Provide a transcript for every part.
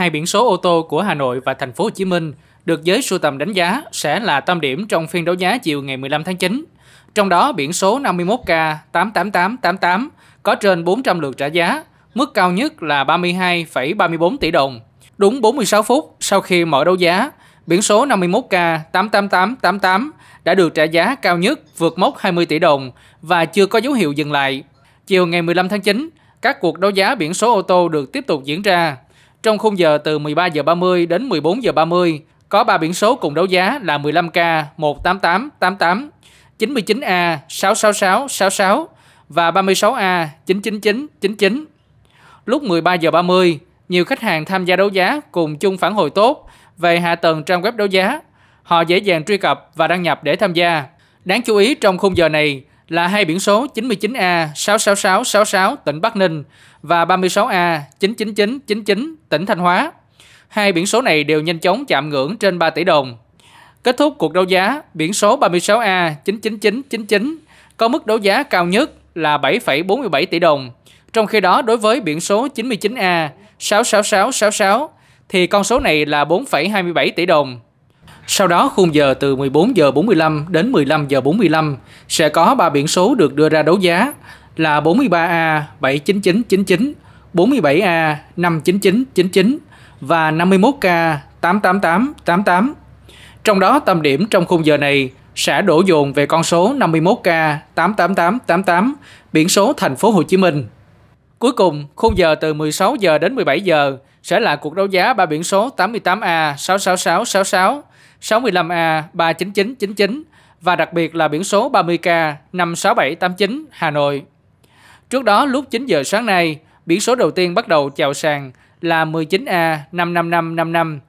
hai biển số ô tô của Hà Nội và thành phố Hồ Chí Minh được giới sưu tầm đánh giá sẽ là tâm điểm trong phiên đấu giá chiều ngày 15 tháng 9. Trong đó, biển số 51K88888 có trên 400 lượt trả giá, mức cao nhất là 32,34 tỷ đồng. Đúng 46 phút sau khi mở đấu giá, biển số 51K88888 đã được trả giá cao nhất vượt mốc 20 tỷ đồng và chưa có dấu hiệu dừng lại. Chiều ngày 15 tháng 9, các cuộc đấu giá biển số ô tô được tiếp tục diễn ra. Trong khung giờ từ 13 giờ 30 đến 14 giờ 30, có 3 biển số cùng đấu giá là 15K 18888, 99A 66666 và 36A 99999. Lúc 13 giờ 30, nhiều khách hàng tham gia đấu giá cùng chung phản hồi tốt về hạ tầng trang web đấu giá. Họ dễ dàng truy cập và đăng nhập để tham gia. Đáng chú ý trong khung giờ này, là hai biển số 99A 66666 tỉnh Bắc Ninh và 36A 99999 tỉnh Thanh Hóa. Hai biển số này đều nhanh chóng chạm ngưỡng trên 3 tỷ đồng. Kết thúc cuộc đấu giá, biển số 36A 99999 có mức đấu giá cao nhất là 7,47 tỷ đồng. Trong khi đó đối với biển số 99A 66666 thì con số này là 4,27 tỷ đồng. Sau đó khung giờ từ 14 giờ 45 đến 15 giờ 45 sẽ có 3 biển số được đưa ra đấu giá là 43A 79999, 47A 59999 và 51K 88888. Trong đó tâm điểm trong khung giờ này sẽ đổ dồn về con số 51K 88888 biển số thành phố Hồ Chí Minh. Cuối cùng, khung giờ từ 16 giờ đến 17 giờ sẽ là cuộc đấu giá ba biển số 88A 66666 65A 39999 và đặc biệt là biển số 30K 56789 Hà Nội. Trước đó lúc 9 giờ sáng nay, biển số đầu tiên bắt đầu chào sàn là 19A 55555.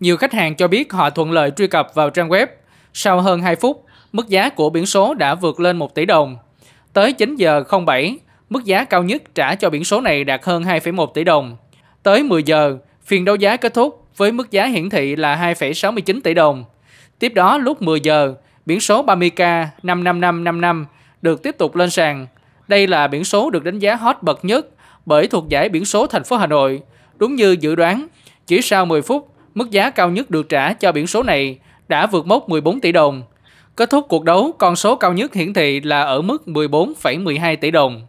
Nhiều khách hàng cho biết họ thuận lợi truy cập vào trang web. Sau hơn 2 phút, mức giá của biển số đã vượt lên 1 tỷ đồng. Tới 9 giờ 07, mức giá cao nhất trả cho biển số này đạt hơn 2,1 tỷ đồng. Tới 10 giờ, phiên đấu giá kết thúc với mức giá hiển thị là 2,69 tỷ đồng. Tiếp đó lúc 10 giờ, biển số 30K 55555 được tiếp tục lên sàn. Đây là biển số được đánh giá hot bậc nhất bởi thuộc giải biển số thành phố Hà Nội. Đúng như dự đoán, chỉ sau 10 phút, mức giá cao nhất được trả cho biển số này đã vượt mốc 14 tỷ đồng. Kết thúc cuộc đấu, con số cao nhất hiển thị là ở mức 14,12 tỷ đồng.